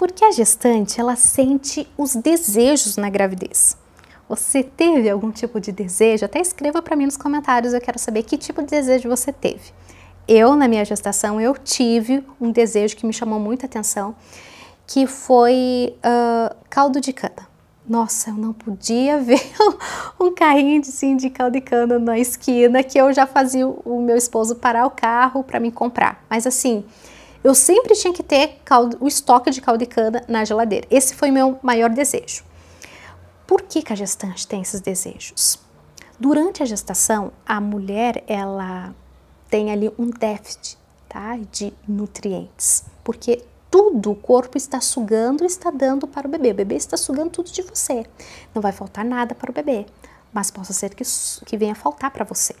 Porque a gestante, ela sente os desejos na gravidez. Você teve algum tipo de desejo? Até escreva para mim nos comentários, eu quero saber que tipo de desejo você teve. Eu, na minha gestação, eu tive um desejo que me chamou muita atenção, que foi uh, caldo de cana. Nossa, eu não podia ver um carrinho de, de caldo de cana na esquina que eu já fazia o meu esposo parar o carro para me comprar. Mas assim, eu sempre tinha que ter caldo, o estoque de caldo de cana na geladeira. Esse foi meu maior desejo. Por que, que a gestante tem esses desejos? Durante a gestação, a mulher ela tem ali um déficit tá, de nutrientes, porque tudo o corpo está sugando, está dando para o bebê. O bebê está sugando tudo de você. Não vai faltar nada para o bebê, mas possa ser que, que venha faltar para você.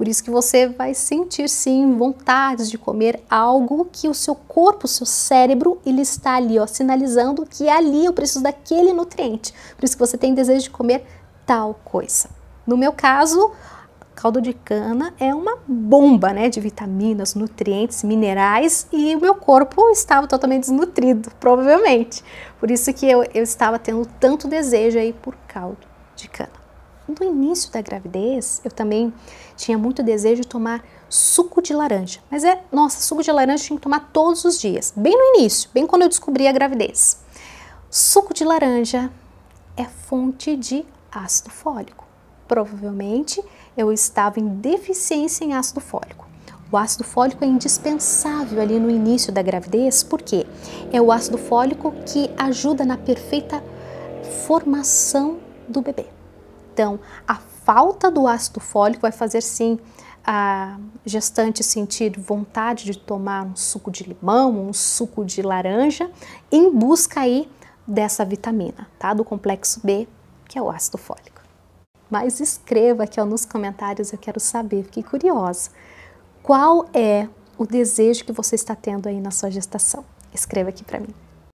Por isso que você vai sentir sim vontades de comer algo que o seu corpo, o seu cérebro, ele está ali, ó, sinalizando que é ali eu preciso daquele nutriente. Por isso que você tem desejo de comer tal coisa. No meu caso, caldo de cana é uma bomba, né, de vitaminas, nutrientes, minerais e o meu corpo estava totalmente desnutrido, provavelmente. Por isso que eu, eu estava tendo tanto desejo aí por caldo de cana no início da gravidez, eu também tinha muito desejo de tomar suco de laranja. Mas é, nossa, suco de laranja eu tinha que tomar todos os dias, bem no início, bem quando eu descobri a gravidez. Suco de laranja é fonte de ácido fólico. Provavelmente eu estava em deficiência em ácido fólico. O ácido fólico é indispensável ali no início da gravidez, porque é o ácido fólico que ajuda na perfeita formação do bebê. Então, a falta do ácido fólico vai fazer sim a gestante sentir vontade de tomar um suco de limão, um suco de laranja, em busca aí dessa vitamina, tá? Do complexo B, que é o ácido fólico. Mas escreva aqui ó, nos comentários, eu quero saber, fiquei curiosa. Qual é o desejo que você está tendo aí na sua gestação? Escreva aqui para mim.